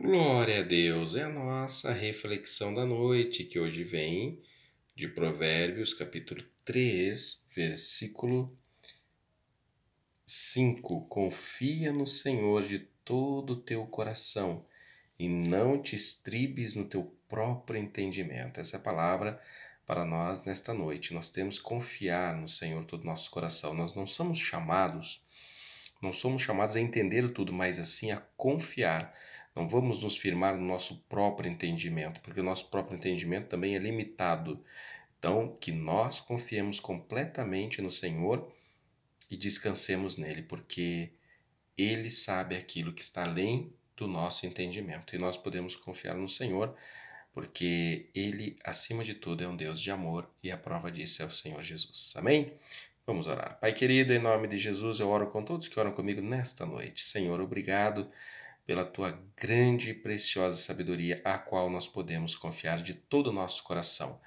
Glória a Deus! É a nossa reflexão da noite que hoje vem de Provérbios, capítulo 3, versículo 5. Confia no Senhor de todo o teu coração e não te estribes no teu próprio entendimento. Essa é a palavra para nós nesta noite. Nós temos que confiar no Senhor todo o nosso coração. Nós não somos chamados, não somos chamados a entender tudo, mas assim a confiar não vamos nos firmar no nosso próprio entendimento, porque o nosso próprio entendimento também é limitado. Então, que nós confiemos completamente no Senhor e descansemos nele, porque ele sabe aquilo que está além do nosso entendimento. E nós podemos confiar no Senhor, porque ele, acima de tudo, é um Deus de amor e a prova disso é o Senhor Jesus. Amém? Vamos orar. Pai querido, em nome de Jesus, eu oro com todos que oram comigo nesta noite. Senhor, obrigado pela tua grande e preciosa sabedoria, a qual nós podemos confiar de todo o nosso coração.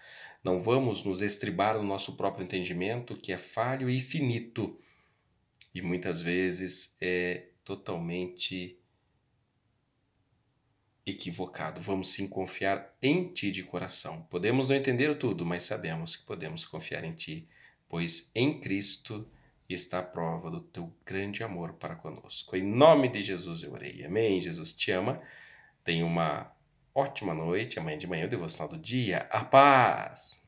Não vamos nos estribar no nosso próprio entendimento, que é falho e finito, e muitas vezes é totalmente equivocado. Vamos sim confiar em Ti de coração. Podemos não entender tudo, mas sabemos que podemos confiar em Ti, pois em Cristo e está a prova do teu grande amor para conosco. Em nome de Jesus eu orei. Amém. Jesus te ama. Tenha uma ótima noite. Amanhã de manhã o devocional do dia. A paz.